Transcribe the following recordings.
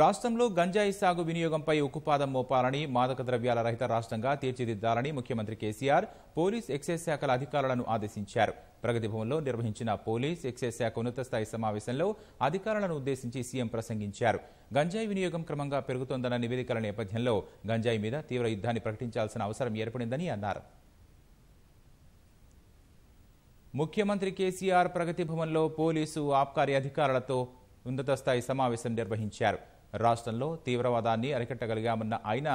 రాష్ట్రంలో గంజాయి సాగు వినియోగంపై ఉక్కుపాదం మోపాలని మాదక ద్రవ్యాల రహిత రాష్ట్రంగా తీర్చిదిద్దాలని ముఖ్యమంత్రి కేసీఆర్ పోలీస్ ఎక్సైజ్ శాఖల అధికారులను ఆదేశించారు ప్రగతి భవన్లో నిర్వహించిన పోలీస్ ఎక్సైజ్ శాఖ ఉన్నత స్థాయి సమావేశంలో అధికారులను ఉద్దేశించి సీఎం ప్రసంగించారు గంజాయి వినియోగం క్రమంగా పెరుగుతోందన్న నివేదికల నేపథ్యంలో గంజాయి మీద తీవ్ర యుద్ధాన్ని ప్రకటించాల్సిన అవసరం ఏర్పడిందని అన్నారు ముఖ్యమంత్రి కేసీఆర్ ప్రగతి భవన్లో పోలీసు ఆబ్కారీ అధికారులతో ఉన్నత స్థాయి సమావేశం నిర్వహించారు రాష్ట్రంలో తీవ్రవాదాన్ని అరికట్టగలిగామన్న ఆయన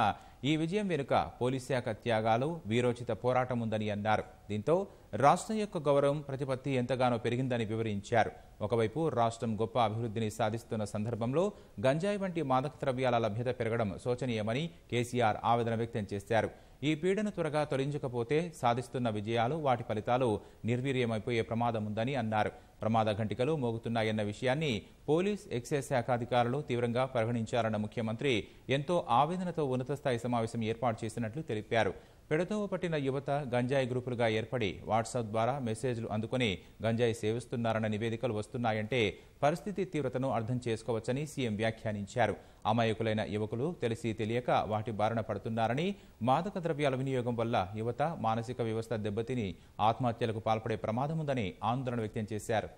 ఈ విజయం వెనుక పోలీస్ శాఖ త్యాగాలు వీరోచిత పోరాటం ఉందని అన్నారు దీంతో రాష్ట్రం యొక్క గౌరవం ప్రతిపత్తి ఎంతగానో పెరిగిందని వివరించారు ఒకవైపు రాష్ట్రం గొప్ప అభివృద్ధిని సాధిస్తున్న సందర్భంలో గంజాయి వంటి మాదక ద్రవ్యాల లభ్యత పెరగడం శోచనీయమని కేసీఆర్ ఆవేదన వ్యక్తం చేశారు ఈ పీడన త్వరగా తొలగించకపోతే సాధిస్తున్న విజయాలు వాటి ఫలితాలు నిర్వీర్యమైపోయే ప్రమాదం ఉందని అన్నారు ప్రమాద ఘంటికలు మోగుతున్నాయన్న విషయాన్ని పోలీస్ ఎక్సైజ్ శాఖ అధికారులు తీవ్రంగా పరిగణించారన్న ముఖ్యమంత్రి ఎంతో ఆవేదనతో ఉన్నత స్థాయి సమావేశం ఏర్పాటు చేసినట్లు తెలిపారు పెడతోవ పట్టిన యువత గంజాయి గ్రూపులుగా ఏర్పడి వాట్సాప్ ద్వారా మెసేజ్లు అందుకుని గంజాయి సేవిస్తున్నారన్న నివేదికలు వస్తున్నాయంటే పరిస్థితి తీవ్రతను అర్థం చేసుకోవచ్చని సీఎం వ్యాఖ్యానించారు అమాయకులైన యువకులు తెలిసి తెలియక వాటి బారిన పడుతున్నారని మాదక ద్రవ్యాల వినియోగం వల్ల యువత మానసిక వ్యవస్థ దెబ్బతిని ఆత్మహత్యలకు పాల్పడే ప్రమాదముందని ఆందోళన వ్యక్తం చేశారు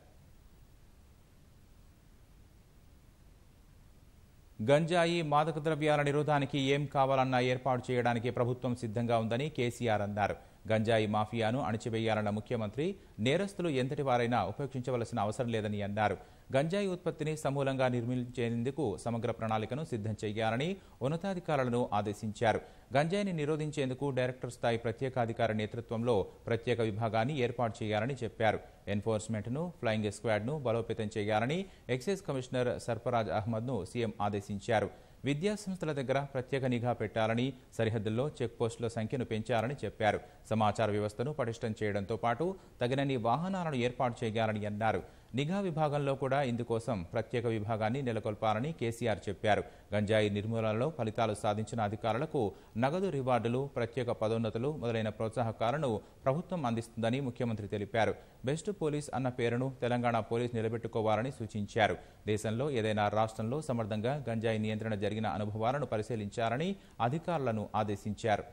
గంజాయి మాదక ద్రవ్యాల నిరోధానికి ఏం కావాలన్నా ఏర్పాటు చేయడానికి ప్రభుత్వం సిద్ధంగా ఉందని కేసీఆర్ అన్నారు గంజాయి మాఫియాను అణిచివేయాలన్న ముఖ్యమంత్రి నేరస్తులు ఎంతటి వారైనా ఉపేక్షించవలసిన అవసరం లేదని అన్నారు గంజాయి ఉత్పత్తిని సమూలంగా నిర్మించేందుకు సమగ్ర ప్రణాళికను సిద్ధం చేయాలని ఉన్నతాధికారులను ఆదేశించారు గంజాయిని నిరోధించేందుకు డైరెక్టర్ స్థాయి ప్రత్యేకాధికారి నేతృత్వంలో ప్రత్యేక విభాగాన్ని ఏర్పాటు చేయాలని చెప్పారు ఎన్ఫోర్స్మెంట్ను ఫ్లయింగ్ స్క్వాడ్ను బలోపేతం చేయాలని ఎక్సైజ్ కమిషనర్ సర్ఫరాజ్ అహ్మద్ను సీఎం ఆదేశించారు విద్యాసంస్థల దగ్గర ప్రత్యేక నిఘా పెట్టాలని సరిహద్దుల్లో చెక్పోస్టుల సంఖ్యను పెంచాలని చెప్పారు సమాచార వ్యవస్థను పటిష్టం చేయడంతో పాటు తగినన్ని వాహనాలను ఏర్పాటు చేయాలని అన్నారు నిఘా విభాగంలో కూడా ఇందుకోసం ప్రత్యేక విభాగాన్ని నెలకొల్పాలని కేసీఆర్ చెప్పారు గంజాయి నిర్మూలనలో ఫలితాలు సాధించిన అధికారులకు నగదు రివార్డులు ప్రత్యేక పదోన్నతులు మొదలైన ప్రోత్సాహకాలను ప్రభుత్వం అందిస్తుందని ముఖ్యమంత్రి తెలిపారు బెస్ట్ పోలీస్ అన్న పేరును తెలంగాణ పోలీస్ నిలబెట్టుకోవాలని సూచించారు దేశంలో ఏదైనా రాష్ట్రంలో సమర్థంగా గంజాయి నియంత్రణ జరిగిన అనుభవాలను పరిశీలించాలని అధికారులను ఆదేశించారు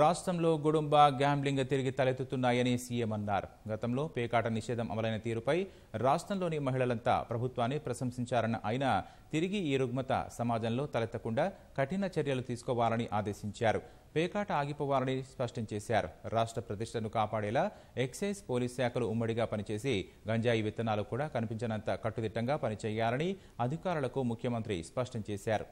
రాష్ట్రంలో గుడుంబ గ్యాంబ్లింగ్ తిరిగి తలెత్తుతున్నాయని సీఎం అన్నారు గతంలో పేకాట నిషేధం అమలైన తీరుపై రాష్ట్రంలోని మహిళలంతా ప్రభుత్వాన్ని ప్రశంసించారన్న ఆయన తిరిగి ఈ రుగ్మత సమాజంలో తలెత్తకుండా కఠిన చర్యలు తీసుకోవాలని ఆదేశించారు పేకాట ఆగిపోవాలని స్పష్టం చేశారు రాష్ట్ర ప్రతిష్టను కాపాడేలా ఎక్సైజ్ పోలీస్ శాఖలు ఉమ్మడిగా పనిచేసి గంజాయి విత్తనాలు కూడా కనిపించనంత కట్టుదిట్టంగా పనిచేయాలని అధికారులకు ముఖ్యమంత్రి స్పష్టం చేశారు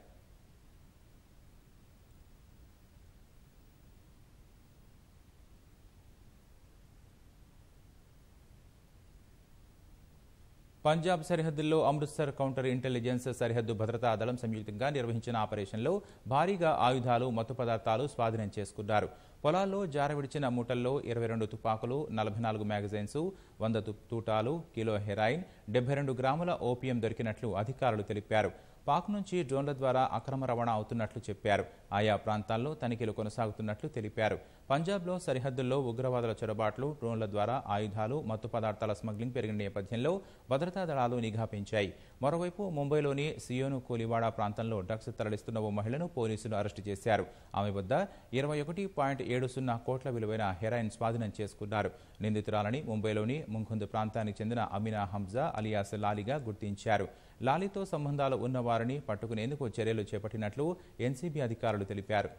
పంజాబ్ సరిహద్దుల్లో అమృత్సర్ కౌంటర్ ఇంటెలిజెన్స్ సరిహద్దు భద్రతా దళం సంయుక్తంగా నిర్వహించిన ఆపరేషన్లో భారీగా ఆయుధాలు మత్తు పదార్థాలు స్వాధీనం చేసుకున్నారు పొలాల్లో జారవిడిచిన మూటల్లో ఇరవై రెండు తుపాకులు నలభై నాలుగు మ్యాగజైన్స్ వంద తూటాలు కిలో హెరాయిన్ డెబ్బై రెండు గ్రాముల ఓపీఎం దొరికినట్లు అధికారులు తెలిపారు పాక్ నుంచి డ్రోన్ల ద్వారా అక్రమ రవాణా అవుతున్నట్లు చెప్పారు ఆయా ప్రాంతాల్లో తనిఖీలు కొనసాగుతున్నట్లు తెలిపారు పంజాబ్లో సరిహద్దుల్లో ఉగ్రవాదుల చొరబాట్లు డ్రోన్ల ద్వారా ఆయుధాలు మత్తు పదార్థాల స్మగ్లింగ్ పెరిగిన నేపథ్యంలో భద్రతా దళాలు నిఘా పెంచాయి మరోవైపు ముంబైలోని సియోను కూలివాడ ప్రాంతంలో డ్రగ్స్ తరలిస్తున్న ఓ మహిళను పోలీసులు అరెస్టు చేశారు ఆమె వద్ద ఇరవై ఒకటి పాయింట్ ఏడు సున్నా కోట్ల విలువైన హెరాయిన్ స్వాధీనం చేసుకున్నారు నిందితురాలని ముంబైలోని ముంకుంద్ ప్రాంతానికి చెందిన అమినా హంజా అలియాస్ లాలిగా గుర్తించారు లాలితో సంబంధాలు ఉన్నవారిని పట్టుకునేందుకు చర్యలు చేపట్టినట్లు ఎన్సీబీ అధికారులు తెలిపారు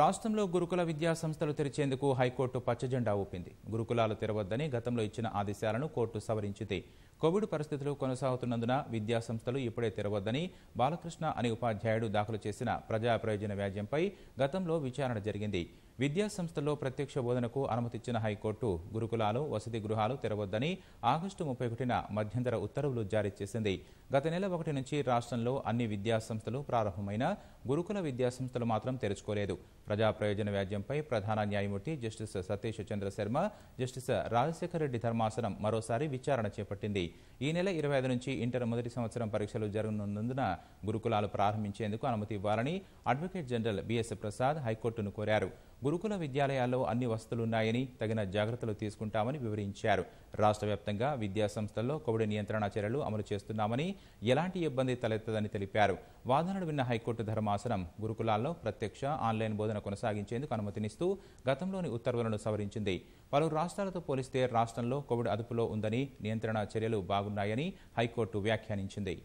రాష్ట్రంలో గురుకుల విద్యా సంస్థలు తెరిచేందుకు హైకోర్టు పచ్చజెండా ఊపింది గురుకులాలు తెరవద్దని గతంలో ఇచ్చిన ఆదేశాలను కోర్టు సవరించింది కోవిడ్ పరిస్థితులు కొనసాగుతున్నందున విద్యా సంస్థలు ఇప్పుడే తెరవద్దని బాలకృష్ణ అనే ఉపాధ్యాయుడు దాఖలు చేసిన ప్రజా ప్రయోజన వ్యాజ్యంపై గతంలో విచారణ జరిగింది విద్యాసంస్థల్లో ప్రత్యక్ష బోధనకు అనుమతిచ్చిన హైకోర్టు గురుకులాలు వసతి గృహాలు తెరవద్దని ఆగస్టు ముప్పై ఒకటిన మధ్యంతర ఉత్తర్వులు జారీ చేసింది గత నెల ఒకటి నుంచి రాష్ట్రంలో అన్ని విద్యాసంస్థలు ప్రారంభమైన గురుకుల విద్యాసంస్థలు మాత్రం తెరుచుకోలేదు ప్రజాప్రయోజన వ్యాజ్యంపై ప్రధాన న్యాయమూర్తి జస్టిస్ సతీష్ చంద్ర శర్మ జస్టిస్ రాజశేఖర రెడ్డి ధర్మాసనం మరోసారి విచారణ చేపట్టింది ఈ నెల ఇరవై ఐదు నుంచి ఇంటర్ మొదటి సంవత్సరం పరీక్షలు జరగనున్నందున గురుకులాలు ప్రారంభించేందుకు అనుమతి ఇవ్వాలని అడ్వకేట్ జనరల్ బిఎస్ ప్రసాద్ హైకోర్టును కోరారు గురుకుల విద్యాలయాల్లో అన్ని వసతులున్నాయని తగిన జాగ్రత్తలు తీసుకుంటామని వివరించారు రాష్ట్ర వ్యాప్తంగా విద్యాసంస్థల్లో కోవిడ్ నియంత్రణ చర్యలు అమలు చేస్తున్నామని ఎలాంటి ఇబ్బంది తలెత్తదని తెలిపారు వాదనలు విన్న హైకోర్టు ధర్మాసనం గురుకులాల్లో ప్రత్యక్ష ఆన్లైన్ బోధన పరిశోధన కొనసాగించేందుకు అనుమతినిస్తూ గతంలోని ఉత్తర్వులను సవరించింది పలు రాష్ట్రాలతో పోలిస్తే రాష్ట్రంలో కోవిడ్ అదుపులో ఉందని నియంత్రణ చర్యలు బాగున్నాయని హైకోర్టు వ్యాఖ్యానించింది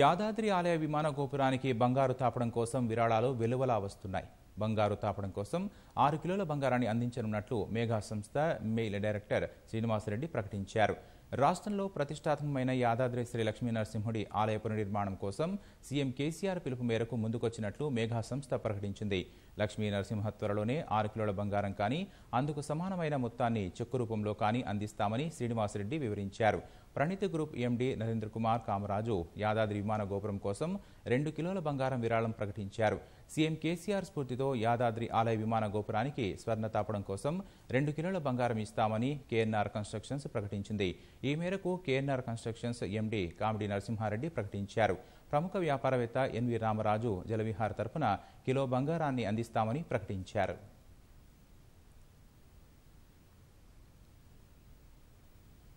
యాదాద్రి ఆలయ విమాన గోపురానికి బంగారు తాపడం కోసం విరాళాలు వెలువలా వస్తున్నాయి బంగారు తాపడం కోసం ఆరు కిలోల బంగారాన్ని అందించనున్నట్లు మేఘా సంస్థ మెయిల్ డైరెక్టర్ శ్రీనివాసరెడ్డి ప్రకటించారు రాష్ట్రంలో ప్రతిష్టాత్మకమైన యాదాద్రి శ్రీ లక్ష్మీ నరసింహుడి ఆలయ పునర్నిర్మాణం కోసం సీఎం కేసీఆర్ పిలుపు మేరకు ముందుకొచ్చినట్లు మేఘా సంస్థ ప్రకటించింది లక్ష్మీ నరసింహ త్వరలోనే ఆరు కిలోల బంగారం కానీ అందుకు సమానమైన మొత్తాన్ని చెక్కు రూపంలో కానీ అందిస్తామని శ్రీనివాసరెడ్డి వివరించారు ప్రణీతి గ్రూప్ ఎండీ నరేంద్ర కుమార్ కామరాజు యాదాద్రి విమాన గోపురం కోసం రెండు కిలోల బంగారం విరాళం ప్రకటించారు సీఎం కేసీఆర్ స్ఫూర్తితో యాదాద్రి ఆలయ విమాన గోపురానికి స్వర్ణ తాపడం కోసం రెండు కిలోల బంగారం ఇస్తామని కేఎన్ఆర్ కన్స్ట్రక్షన్స్ ప్రకటించింది ఈ మేరకు KNR constructions MD Kamidi Narasimha Reddy ప్రకటించారు ప్రముఖ వ్యాపారవేత్త ఎన్వి రామరాజు జలవిహార్ తరపున కిలో బంగారాన్ని అందిస్తామని ప్రకటించారు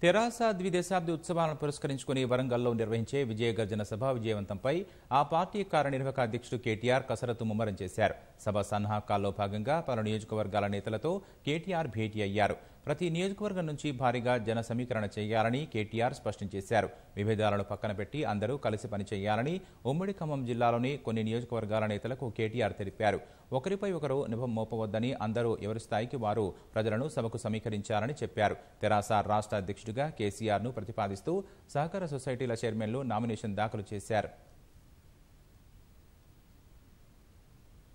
తెరాస ద్విదశాబ్ది ఉత్సవాలను పురస్కరించుకుని వరంగల్లో నిర్వహించే విజయ గర్జన సభ విజయవంతంపై ఆ పార్టీ కార్యనిర్వాహక అధ్యక్షుడు కేటీఆర్ కసరత్తు ముమ్మరం చేశారు సభ సన్నాహకాల్లో భాగంగా పలు నియోజకవర్గాల నేతలతో కేటీఆర్ భేటీ అయ్యారు ప్రతి నియోజకవర్గం నుంచి భారీగా జన సమీకరణ చేయాలని కేటీఆర్ స్పష్టం చేశారు విభేదాలను పక్కన పెట్టి అందరూ కలిసి పనిచేయాలని ఉమ్మడి ఖమ్మం జిల్లాలోని కొన్ని నియోజకవర్గాల నేతలకు కేటీఆర్ తెలిపారు ఒకరిపై ఒకరు నిభం మోపవద్దని అందరూ ఎవరి స్థాయికి వారు ప్రజలను సభకు సమీకరించాలని చెప్పారు తెరాస రాష్ట్ర అధ్యక్షుడిగా కేసీఆర్ను ప్రతిపాదిస్తూ సహకార సొసైటీల చైర్మన్లు నామినేషన్ దాఖలు చేశారు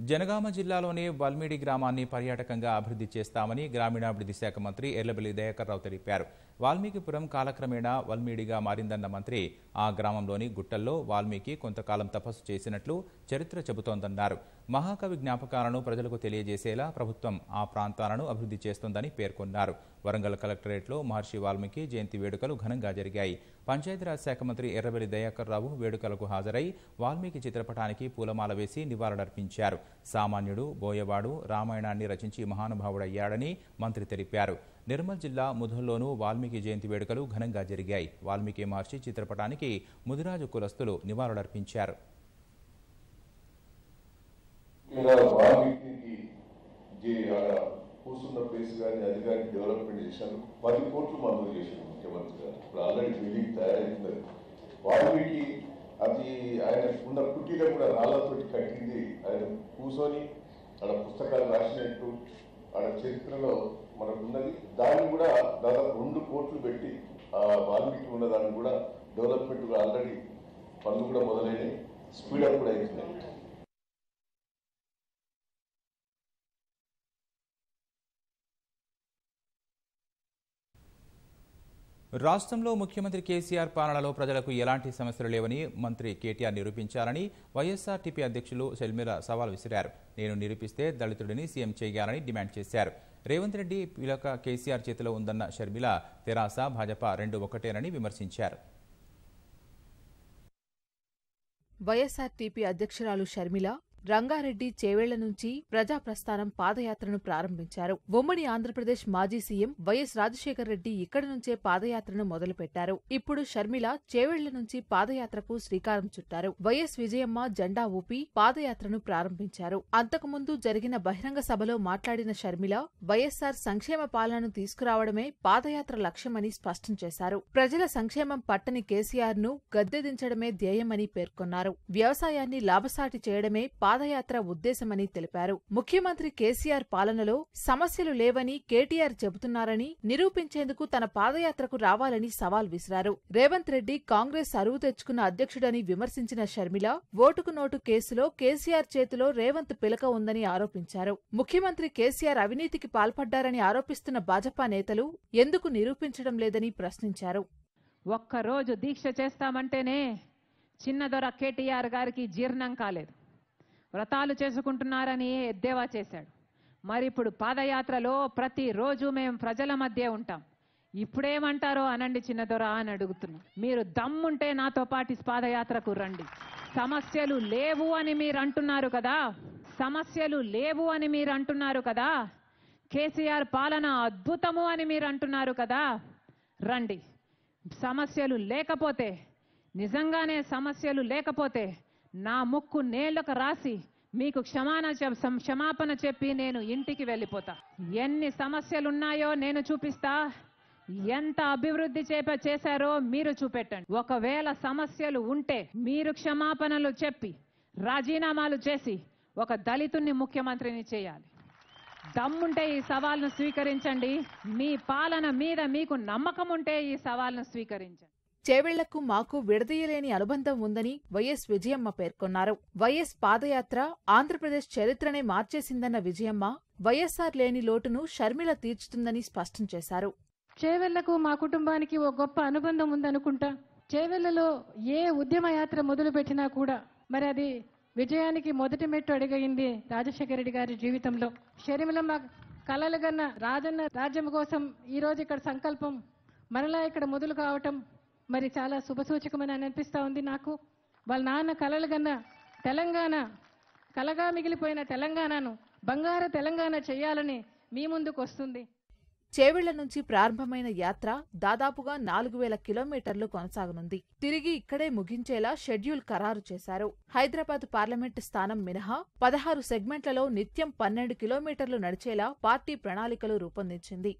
జనగామ జిల్లాలోని వల్మిడి గ్రామాన్ని పర్యాటకంగా అభివృద్ధి చేస్తామని గ్రామీణాభివృద్ధి శాఖ మంత్రి ఎర్లబెల్లి రావు తెలిపారు వాల్మీకిపురం కాలక్రమేణా వల్మీడిగా మారిందన్న మంత్రి ఆ గ్రామంలోని గుట్టల్లో వాల్మీకి కొంతకాలం తపస్సు చేసినట్లు చరిత్ర చెబుతోందన్నారు మహాకవి జ్ఞాపకాలను ప్రజలకు తెలియజేసేలా ప్రభుత్వం ఆ ప్రాంతాలను అభివృద్ధి చేస్తోందని పేర్కొన్నారు వరంగల్ కలెక్టరేట్లో మహర్షి వాల్మీకి జయంతి వేడుకలు ఘనంగా జరిగాయి పంచాయతీరాజ్ శాఖ మంత్రి ఎర్రబెల్లి దయాకర్ రావు వేడుకలకు హాజరై వాల్మీకి చిత్రపటానికి పూలమాల వేసి నివాళులర్పించారు సామాన్యుడు బోయవాడు రామాయణాన్ని రచించి మహానుభావుడయ్యాడని మంత్రి తెలిపారు నిర్మల్ జిల్లా ముధుల్లోనూ వాల్మీకి జయంతి వేడుకలు ఘనంగా జరిగాయి వాల్మీకి మహర్షి చిత్రపటానికి ముదిరాజు కులస్తులు నివాళులర్పించారు కూర్చున్న ప్లేస్ కానీ అది కానీ డెవలప్మెంట్ చేశాను పది కోట్లు చేశాను ముఖ్యమంత్రి గారు ఇప్పుడు ఆల్రెడీ బిల్డింగ్ వాల్మీకి అది ఆయన ఉన్న కుటీలో కూడా రాళ్ళతోటి కట్టింది ఆయన కూర్చొని ఆడ పుస్తకాలు రాసినట్టు ఆడ చరిత్రలో మనకు ఉన్నది దాన్ని కూడా దాదాపు రెండు కోట్లు పెట్టి ఆ వాల్మీకి ఉన్న దాన్ని కూడా డెవలప్మెంట్ ఆల్రెడీ పనులు కూడా మొదలైనవి స్పీడప్ కూడా అవుతున్నాయి రాష్ట్రంలో ముఖ్యమంత్రి కేసీఆర్ పాలనలో ప్రజలకు ఎలాంటి సమస్యలు లేవని మంత్రి కేటీఆర్ నిరూపించాలని వైఎస్ఆర్టీపీ అధ్యక్షులు షర్మిల సవాల్ విసిరారు నేను నిరూపిస్తే దళితుడిని సీఎం చేయాలని డిమాండ్ చేశారు రేవంత్ రెడ్డి పిలక కేసీఆర్ చేతిలో ఉందన్న షర్మిల తెరాస భాజపా రెండు ఒకటేనని విమర్శించారు వైఎస్ఆర్టీపీ అధ్యక్షురాలు షర్మిల రంగారెడ్డి చేవేళ్ల నుంచి ప్రజాప్రస్థానం పాదయాత్రను ప్రారంభించారు ఉమ్మడి ఆంధ్రప్రదేశ్ మాజీ సీఎం వైఎస్ రాజశేఖర రెడ్డి ఇక్కడి నుంచే పాదయాత్రను మొదలుపెట్టారు ఇప్పుడు షర్మిల చేవేళ్ల నుంచి పాదయాత్రకు శ్రీకారం చుట్టారు వైఎస్ విజయమ్మ జెండా ఊపి పాదయాత్రను ప్రారంభించారు అంతకుముందు జరిగిన బహిరంగ సభలో మాట్లాడిన షర్మిల వైఎస్సార్ సంక్షేమ పాలనను తీసుకురావడమే పాదయాత్ర లక్ష్యమని స్పష్టం చేశారు ప్రజల సంక్షేమం పట్టని కేసీఆర్ ను గద్దెదించడమే ధ్యేయమని పేర్కొన్నారు వ్యవసాయాన్ని లాభసాటి చేయడమే పాద పాదయాత్ర ఉద్దేశమని తెలిపారు ముఖ్యమంత్రి కేసీఆర్ పాలనలో సమస్యలు లేవని కేటీఆర్ చెబుతున్నారని నిరూపించేందుకు తన పాదయాత్రకు రావాలని సవాల్ విసిరారు రేవంత్ రెడ్డి కాంగ్రెస్ అరువు తెచ్చుకున్న అధ్యక్షుడని విమర్శించిన షర్మిల ఓటుకు నోటు కేసులో కేసీఆర్ చేతిలో రేవంత్ పిలక ఉందని ఆరోపించారు ముఖ్యమంత్రి కేసీఆర్ అవినీతికి పాల్పడ్డారని ఆరోపిస్తున్న భాజపా నేతలు ఎందుకు నిరూపించడం లేదని ప్రశ్నించారు ఒక్కరోజు దీక్ష చేస్తామంటేనే చిన్నదొర కేటీఆర్ గారికి జీర్ణం కాలేదు వ్రతాలు చేసుకుంటున్నారని ఎద్దేవా చేశాడు మరి ఇప్పుడు పాదయాత్రలో ప్రతిరోజు మేము ప్రజల మధ్య ఉంటాం ఇప్పుడేమంటారో అనండి చిన్నదొరా అని అడుగుతున్నా మీరు దమ్ముంటే నాతో పాటు పాదయాత్రకు రండి సమస్యలు లేవు అని మీరు అంటున్నారు కదా సమస్యలు లేవు అని మీరు అంటున్నారు కదా కేసీఆర్ పాలన అద్భుతము అని మీరు అంటున్నారు కదా రండి సమస్యలు లేకపోతే నిజంగానే సమస్యలు లేకపోతే నా ముక్కు నేలకు రాసి మీకు క్షమాన క్షమాపణ చెప్పి నేను ఇంటికి వెళ్ళిపోతా ఎన్ని సమస్యలు ఉన్నాయో నేను చూపిస్తా ఎంత అభివృద్ధి చేప చేశారో మీరు చూపెట్టండి ఒకవేళ సమస్యలు ఉంటే మీరు క్షమాపణలు చెప్పి రాజీనామాలు చేసి ఒక దళితుణ్ణి ముఖ్యమంత్రిని చేయాలి దమ్ముంటే ఈ సవాల్ను స్వీకరించండి మీ పాలన మీద మీకు నమ్మకం ఉంటే ఈ సవాల్ను స్వీకరించండి చేవెళ్లకు మాకు విడదీయలేని అనుబంధం ఉందని వైఎస్ విజయమ్మ పేర్కొన్నారు వైఎస్ పాదయాత్ర ఆంధ్రప్రదేశ్ చరిత్రనే మార్చేసిందన్న విజయమ్మ వైఎస్సార్ లేని లోటును షర్మిల తీర్చుతుందని స్పష్టం చేశారు చేవెళ్లకు మా కుటుంబానికి ఓ గొప్ప అనుబంధం ఉందనుకుంటా చేవెళ్లలో ఏ ఉద్యమ యాత్ర మొదలుపెట్టినా కూడా మరి అది విజయానికి మొదటి మెట్టు అడిగయింది రాజశేఖర రెడ్డి గారి జీవితంలో షర్మిలమ్మ కలలుగన్న రాజన్న రాజ్యం కోసం ఈరోజు ఇక్కడ సంకల్పం మరలా ఇక్కడ మొదలు కావటం మరి చాలా శుభసూచకమని అనిపిస్తూ ఉంది నాకు వాళ్ళ నాన్న కలలు కన్నా తెలంగాణ కలగా మిగిలిపోయిన తెలంగాణను బంగారు తెలంగాణ చేయాలని మీ ముందుకు వస్తుంది చేవిళ్ల నుంచి ప్రారంభమైన యాత్ర దాదాపుగా నాలుగు వేల కిలోమీటర్లు కొనసాగనుంది తిరిగి ఇక్కడే ముగించేలా షెడ్యూల్ ఖరారు చేశారు హైదరాబాద్ పార్లమెంటు స్థానం మినహా పదహారు సెగ్మెంట్లలో నిత్యం పన్నెండు కిలోమీటర్లు నడిచేలా పార్టీ ప్రణాళికలు రూపొందించింది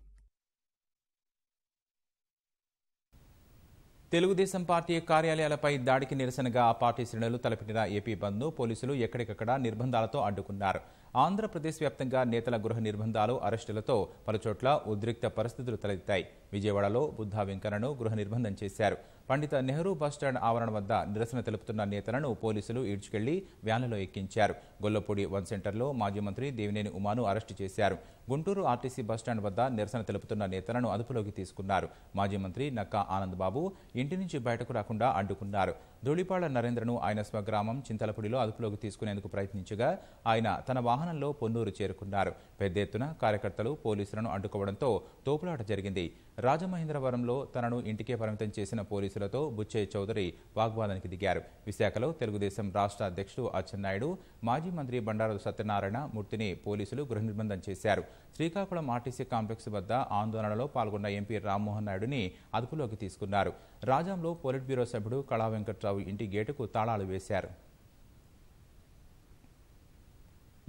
తెలుగుదేశం పార్టీ కార్యాలయాలపై దాడికి నిరసనగా ఆ పార్టీ శ్రేణులు తలపెట్టిన ఏపీ బంద్ను పోలీసులు ఎక్కడికక్కడ నిర్బంధాలతో అడ్డుకున్నారు ఆంధ్రప్రదేశ్ వ్యాప్తంగా నేతల గృహ నిర్బంధాలు అరెస్టులతో పలుచోట్ల ఉద్రిక్త పరిస్థితులు తలెత్తాయి విజయవాడలో బుద్ధా వెంకన్నను గృహ నిర్బంధం చేశారు పండిత నెహ్రూ బస్టాండ్ ఆవరణ వద్ద నిరసన తెలుపుతున్న నేతలను పోలీసులు ఈడ్చుకెళ్లి వ్యాన్లలో ఎక్కించారు గొల్లపూడి వన్ సెంటర్లో మాజీ మంత్రి దేవినేని ఉమాను అరెస్టు చేశారు గుంటూరు ఆర్టీసీ బస్టాండ్ వద్ద నిరసన తెలుపుతున్న నేతలను అదుపులోకి తీసుకున్నారు మాజీ మంత్రి నక్కా ఆనంద్బాబు ఇంటి నుంచి బయటకు రాకుండా అడ్డుకున్నారు ధూళిపాళ్ల నరేంద్రను ఆయన స్వగ్రామం చింతలపూడిలో అదుపులోకి తీసుకునేందుకు ప్రయత్నించగా ఆయన తన వాహనంలో పొన్నూరు చేరుకున్నారు పెద్ద ఎత్తున కార్యకర్తలు పోలీసులను అడ్డుకోవడంతో తోపులాట జరిగింది రాజమహేంద్రవరంలో తనను ఇంటికే పరిమితం చేసిన పోలీసులతో బుచ్చయ్య చౌదరి వాగ్వాదానికి దిగారు విశాఖలో తెలుగుదేశం రాష్ట్ర అధ్యక్షుడు అచ్చెన్నాయుడు మాజీ మంత్రి బండారు సత్యనారాయణ మూర్తిని పోలీసులు గృహ నిర్బంధం చేశారు శ్రీకాకుళం ఆర్టీసీ కాంప్లెక్స్ వద్ద ఆందోళనలో పాల్గొన్న ఎంపీ రామ్మోహన్ నాయుడుని అదుపులోకి తీసుకున్నారు రాజాంలో పోలిట్ బ్యూరో సభ్యుడు కళా వెంకట్రావు ఇంటి గేటుకు తాళాలు వేశారు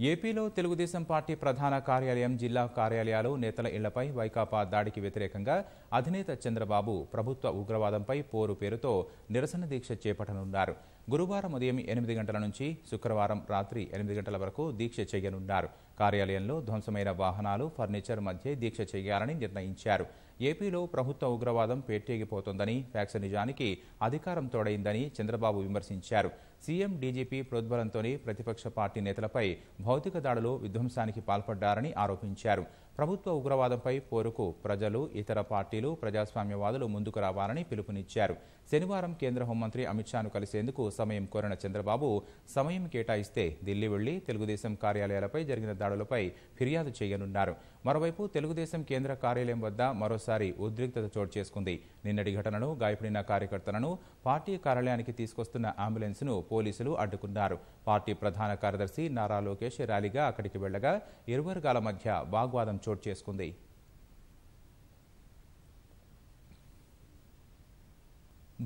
ఏపీలో తెలుగుదేశం పార్టీ ప్రధాన కార్యాలయం జిల్లా కార్యాలయాలు నేతల ఇళ్లపై వైకాపా దాడికి వ్యతిరేకంగా అధినేత చంద్రబాబు ప్రభుత్వ ఉగ్రవాదంపై పోరు పేరుతో నిరసన దీక్ష చేపట్టనున్నారు గురువారం ఉదయం ఎనిమిది గంటల నుంచి శుక్రవారం రాత్రి ఎనిమిది గంటల వరకు దీక్ష చేయనున్నారు కార్యాలయంలో ధ్వంసమైన వాహనాలు ఫర్నిచర్ మధ్య దీక్ష చేయాలని నిర్ణయించారు ఏపీలో ప్రభుత్వ ఉగ్రవాదం పేటేగిపోతోందని ఫ్యాక్స్ నిజానికి అధికారం తోడైందని చంద్రబాబు విమర్శించారు సీఎం డీజీపీ ప్రోద్బలంతోనే ప్రతిపక్ష పార్టీ నేతలపై భౌతిక దాడులు విధ్వంసానికి పాల్పడ్డారని ఆరోపించారు ప్రభుత్వ ఉగ్రవాదంపై పోరుకు ప్రజలు ఇతర పార్టీలు ప్రజాస్వామ్యవాదులు ముందుకు రావాలని పిలుపునిచ్చారు శనివారం కేంద్ర హోంమంత్రి అమిత్ షాను కలిసేందుకు సమయం కోరిన చంద్రబాబు సమయం కేటాయిస్తే ఢిల్లీ వెళ్లి తెలుగుదేశం కార్యాలయాలపై జరిగిన దాడులపై ఫిర్యాదు చేయనున్నారు మరోవైపు తెలుగుదేశం కేంద్ర కార్యాలయం వద్ద మరోసారి ఉద్రిక్తత చోటు చేసుకుంది నిన్నటి ఘటనను గాయపడిన కార్యకర్తలను పార్టీ కార్యాలయానికి తీసుకొస్తున్న అంబులెన్స్ను పోలీసులు అడ్డుకున్నారు పార్టీ ప్రధాన కార్యదర్శి నారా లోకేష్ ర్యాలీగా అక్కడికి వెళ్లగా ఇరువర్గాల మధ్య వాగ్వాదం చోటు చేసుకుంది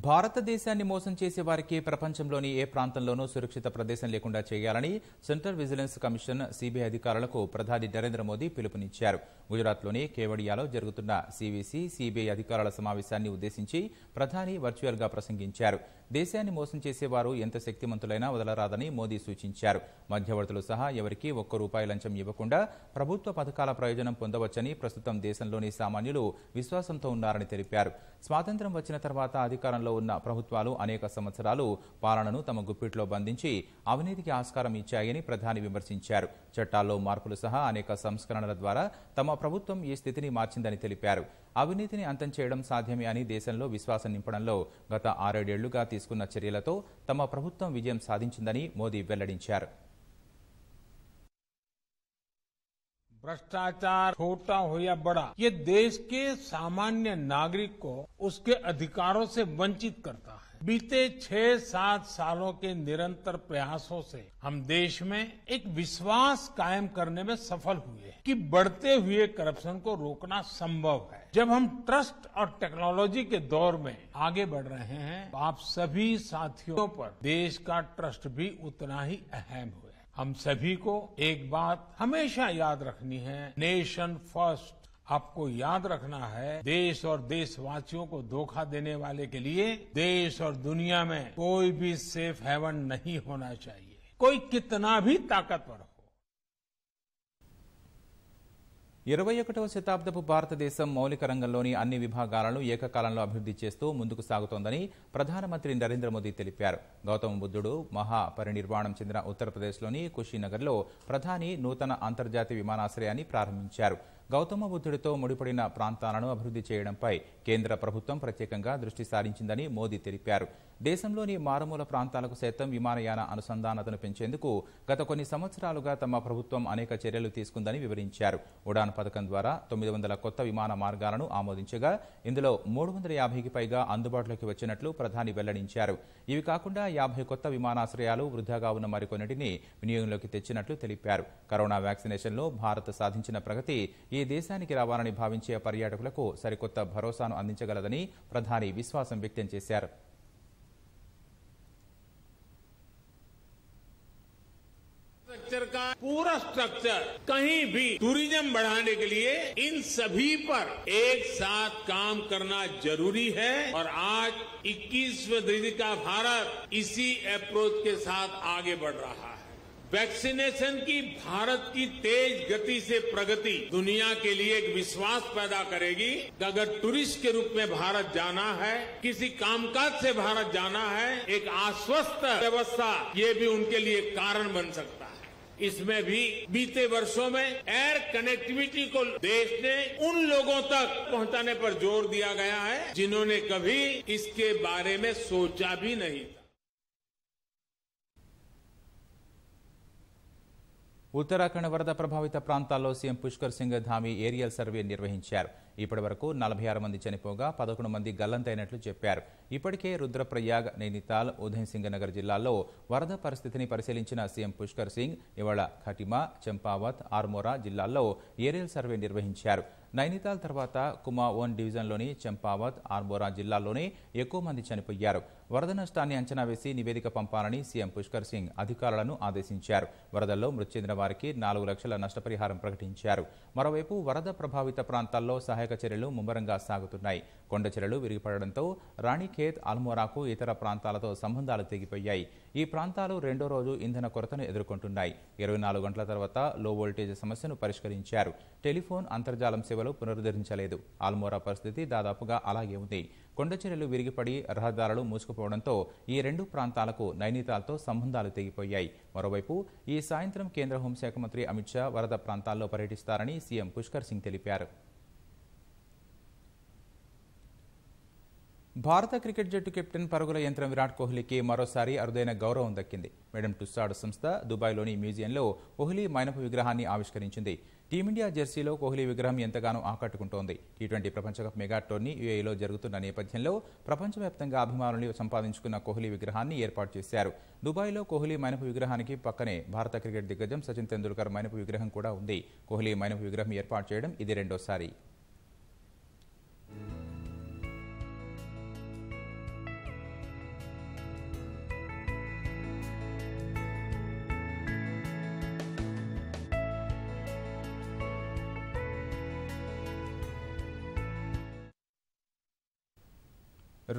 భారతదేశాన్ని మోసం చేసే వారికి ప్రపంచంలోని ఏ ప్రాంతంలోనూ సురక్షిత ప్రదేశం లేకుండా చేయాలని సెంట్రల్ విజిలెన్స్ కమిషన్ సిబిఐ అధికారులకు ప్రధాని నరేంద్ర మోదీ పిలుపునిచ్చారు గుజరాత్లోని కేవడియాలో జరుగుతున్న సీవీసీ సీబీఐ అధికారుల సమావేశాన్ని ఉద్దేశించి ప్రధాని వర్చువల్గా ప్రసంగించారు దేశాన్ని మోసం చేసేవారు ఎంత శక్తిమంతులైనా వదలరాదని మోదీ సూచించారు మధ్యవర్తులు సహా ఎవరికీ ఒక్క రూపాయి లంచం ఇవ్వకుండా ప్రభుత్వ పథకాల ప్రయోజనం పొందవచ్చని ప్రస్తుతం దేశంలోని సామాన్యులు విశ్వాసంతో ఉన్నారని తెలిపారు స్వాతంత్ర్యం వచ్చిన తర్వాత అధికారం అధికారంలో ఉన్న ప్రభుత్వాలు అనేక సంవత్సరాలు పాలనను తమ గుప్పిట్లో బంధించి అవినీతికి ఆస్కారం ఇచ్చాయని ప్రధాని విమర్శించారు చట్టాల్లో మార్పులు సహా అనేక సంస్కరణల ద్వారా తమ ప్రభుత్వం ఈ స్థితిని మార్చిందని తెలిపారు అవినీతిని అంతం చేయడం సాధ్యమే అని దేశంలో విశ్వాసం నింపడంలో గత ఆరేడేళ్లుగా తీసుకున్న చర్యలతో తమ ప్రభుత్వం విజయం సాధించిందని మోదీ వెల్లడించారు भ्रष्टाचार छोटा हो या बड़ा ये देश के सामान्य नागरिक को उसके अधिकारों से वंचित करता है बीते छह सात सालों के निरंतर प्रयासों से हम देश में एक विश्वास कायम करने में सफल हुए हैं कि बढ़ते हुए करप्शन को रोकना संभव है जब हम ट्रस्ट और टेक्नोलॉजी के दौर में आगे बढ़ रहे हैं तो आप सभी साथियों पर देश का ट्रस्ट भी उतना ही अहम हुए हम सभी को एक बात हमेशा याद रखनी है नेशन फर्स्ट आपको याद रखना है देश और देशवासियों को धोखा देने वाले के लिए देश और दुनिया में कोई भी सेफ हेवन नहीं होना चाहिए कोई कितना भी ताकतवर हो ఇరవై ఒకటవ శతాబ్దపు భారతదేశం మౌలిక రంగంలోని అన్ని విభాగాలను ఏకకాలంలో అభివృద్ధి చేస్తూ ముందుకు సాగుతోందని ప్రధానమంత్రి నరేంద్ర మోదీ తెలిపారు గౌతమ బుద్ధుడు మహా పరినిర్వాణం చెందిన ఉత్తరప్రదేశ్లోని కుషీనగర్లో ప్రధాని నూతన అంతర్జాతీయ విమానాశ్రయాన్ని ప్రారంభించారు గౌతమ బుద్ధుడితో ముడిపడిన ప్రాంతాలను అభివృద్ధి చేయడంపై కేంద్ర ప్రభుత్వం ప్రత్యేకంగా దృష్టి సారించిందని మోదీ తెలిపారు దేశంలోని మారుమూల ప్రాంతాలకు సైతం విమానయాన అనుసంధానతను పెంచేందుకు గత కొన్ని సంవత్సరాలుగా తమ ప్రభుత్వం అనేక చర్యలు తీసుకుందని వివరించారు ఉడాన్ పథకం ద్వారా తొమ్మిది వందల కొత్త విమాన మార్గాలను ఆమోదించగా ఇందులో మూడు వందల యాభైకి పైగా అందుబాటులోకి వచ్చినట్లు ప్రధాని వెల్లడించారు ఇవి కాకుండా యాభై కొత్త విమానాశ్రయాలు వృధాగా ఉన్న మరికొన్నిటిని వినియోగంలోకి తెచ్చినట్లు తెలిపారు కరోనా వ్యాక్సినేషన్లో భారత్ సాధించిన ప్రగతి ఈ ఏ దేశానికి రావాలని భావించే పర్యాటకులకు సరికొత్త భరోసాను అందించగలదని ప్రధాని విశ్వాసం వ్యక్తం చేశారు का पूरा स्ट्रक्चर कहीं भी टूरिज्म बढ़ाने के लिए इन सभी पर एक साथ काम करना जरूरी है और आज 21वीं सदी का भारत इसी अप्रोच के साथ आगे बढ़ रहा है वैक्सीनेशन की भारत की तेज गति से प्रगति दुनिया के लिए एक विश्वास पैदा करेगी कि अगर टूरिस्ट के रूप में भारत जाना है किसी कामकाज से भारत जाना है एक आश्वस्त व्यवस्था ये भी उनके लिए कारण बन सकता है इसमें भी बीते वर्षों में एयर कनेक्टिविटी को देश ने उन लोगों तक पहुंचाने पर जोर दिया गया है जिन्होंने कभी इसके बारे में सोचा भी नहीं था ఉత్తరాఖండ్ వరద ప్రభావిత ప్రాంతాల్లో CM Pushkar Singh Dhami aerial survey నిర్వహించారు ఇప్పటి వరకు నలభై ఆరు మంది చనిపోగా పదకొండు మంది గల్లంతైనట్లు చెప్పారు ఇప్పటికే రుద్రప్రయాగ్ నైనితాల్ నగర్ జిల్లాల్లో వరద పరిస్థితిని పరిశీలించిన సీఎం పుష్కర్ సింగ్ ఇవాళ ఖటిమా చంపావత్ ఆర్మోరా జిల్లాల్లో ఏరియల్ సర్వే నిర్వహించారు నైనితాల్ తర్వాత కుమా ఓన్ డివిజన్లోని చంపావత్ ఆర్మోరా జిల్లాల్లోనే ఎక్కువ మంది చనిపోయారు వరద నష్టాన్ని అంచనా వేసి నివేదిక పంపాలని సీఎం పుష్కర్ సింగ్ అధికారులను ఆదేశించారు వరదల్లో మృతి చెందిన వారికి నాలుగు లక్షల నష్టపరిహారం ప్రకటించారు మరోవైపు వరద ప్రభావిత ప్రాంతాల్లో సహాయ సహాయక చర్యలు ముమ్మరంగా సాగుతున్నాయి కొండ చర్యలు విరిగిపడడంతో రాణిఖేత్ అల్మోరాకు ఇతర ప్రాంతాలతో సంబంధాలు తెగిపోయాయి ఈ ప్రాంతాలు రెండో రోజు ఇంధన కొరతను ఎదుర్కొంటున్నాయి ఇరవై నాలుగు గంటల తర్వాత లో వోల్టేజ్ సమస్యను పరిష్కరించారు టెలిఫోన్ అంతర్జాలం సేవలు పునరుద్ధరించలేదు ఆల్మోరా పరిస్థితి దాదాపుగా అలాగే ఉంది కొండ చర్యలు విరిగిపడి రహదారులు మూసుకుపోవడంతో ఈ రెండు ప్రాంతాలకు నైనితాలతో సంబంధాలు తెగిపోయాయి మరోవైపు ఈ సాయంత్రం కేంద్ర హోంశాఖ మంత్రి అమిత్ షా వరద ప్రాంతాల్లో పర్యటిస్తారని సీఎం పుష్కర్ సింగ్ తెలిపారు భారత క్రికెట్ జట్టు కెప్టెన్ పరుగుల యంత్రం విరాట్ కోహ్లీకి మరోసారి అరుదైన గౌరవం దక్కింది మేడం టుస్సాడ్ సంస్థ దుబాయ్లోని మ్యూజియంలో కోహ్లీ మైనపు విగ్రహాన్ని ఆవిష్కరించింది టీమిండియా జెర్సీలో కోహ్లీ విగ్రహం ఎంతగానో ఆకట్టుకుంటోంది టీ ట్వంటీ ప్రపంచకప్ మెగా టోర్నీ యుఏఈలో జరుగుతున్న నేపథ్యంలో ప్రపంచవ్యాప్తంగా అభిమానులు సంపాదించుకున్న కోహ్లీ విగ్రహాన్ని ఏర్పాటు చేశారు దుబాయ్లో కోహ్లీ మైనపు విగ్రహానికి పక్కనే భారత క్రికెట్ దిగ్గజం సచిన్ తెందుల్కర్ మైనపు విగ్రహం కూడా ఉంది కోహ్లీ మైనపు విగ్రహం ఏర్పాటు చేయడం ఇది రెండోసారి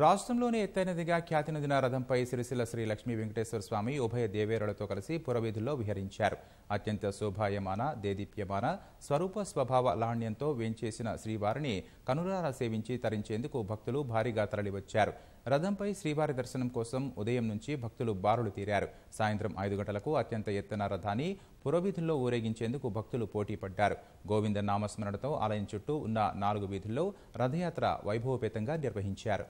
రాష్ట్రంలోనే ఎత్తైనదిగా ఖ్యాతినదిన రథంపై సిరిసిల్ల శ్రీ లక్ష్మీ వెంకటేశ్వర స్వామి ఉభయ దేవేరులతో కలిసి పురవీధుల్లో విహరించారు అత్యంత శోభాయమాన దేదీప్యమాన స్వరూప స్వభావ లాణ్యంతో వేంచేసిన శ్రీవారిని కనులారా సేవించి తరించేందుకు భక్తులు భారీగా తరలివచ్చారు రథంపై శ్రీవారి దర్శనం కోసం ఉదయం నుంచి భక్తులు బారులు తీరారు సాయంత్రం ఐదు గంటలకు అత్యంత ఎత్తున రథాన్ని పురవీధుల్లో ఊరేగించేందుకు భక్తులు పోటీ పడ్డారు గోవింద నామస్మరణతో ఆలయం చుట్టూ ఉన్న నాలుగు వీధుల్లో రథయాత్ర వైభవపేతంగా నిర్వహించారు